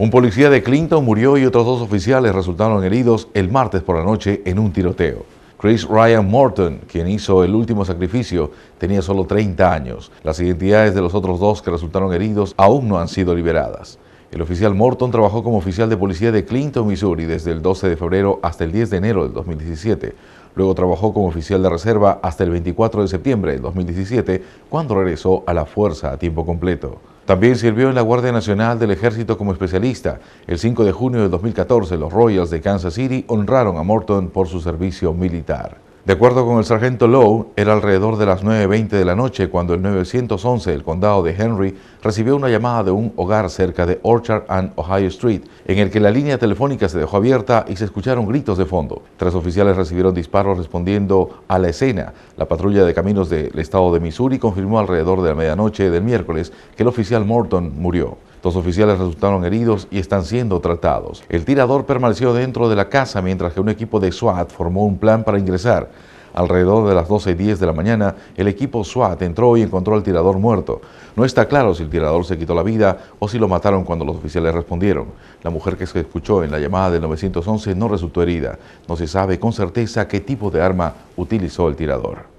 Un policía de Clinton murió y otros dos oficiales resultaron heridos el martes por la noche en un tiroteo. Chris Ryan Morton, quien hizo el último sacrificio, tenía solo 30 años. Las identidades de los otros dos que resultaron heridos aún no han sido liberadas. El oficial Morton trabajó como oficial de policía de Clinton, Missouri, desde el 12 de febrero hasta el 10 de enero del 2017. Luego trabajó como oficial de reserva hasta el 24 de septiembre del 2017, cuando regresó a la fuerza a tiempo completo. También sirvió en la Guardia Nacional del Ejército como especialista. El 5 de junio de 2014, los Royals de Kansas City honraron a Morton por su servicio militar. De acuerdo con el sargento Lowe, era alrededor de las 9.20 de la noche cuando el 911 del condado de Henry recibió una llamada de un hogar cerca de Orchard and Ohio Street, en el que la línea telefónica se dejó abierta y se escucharon gritos de fondo. Tres oficiales recibieron disparos respondiendo a la escena. La patrulla de caminos del estado de Missouri confirmó alrededor de la medianoche del miércoles que el oficial Morton murió. Dos oficiales resultaron heridos y están siendo tratados. El tirador permaneció dentro de la casa mientras que un equipo de SWAT formó un plan para ingresar. Alrededor de las 12 y 10 de la mañana, el equipo SWAT entró y encontró al tirador muerto. No está claro si el tirador se quitó la vida o si lo mataron cuando los oficiales respondieron. La mujer que se escuchó en la llamada del 911 no resultó herida. No se sabe con certeza qué tipo de arma utilizó el tirador.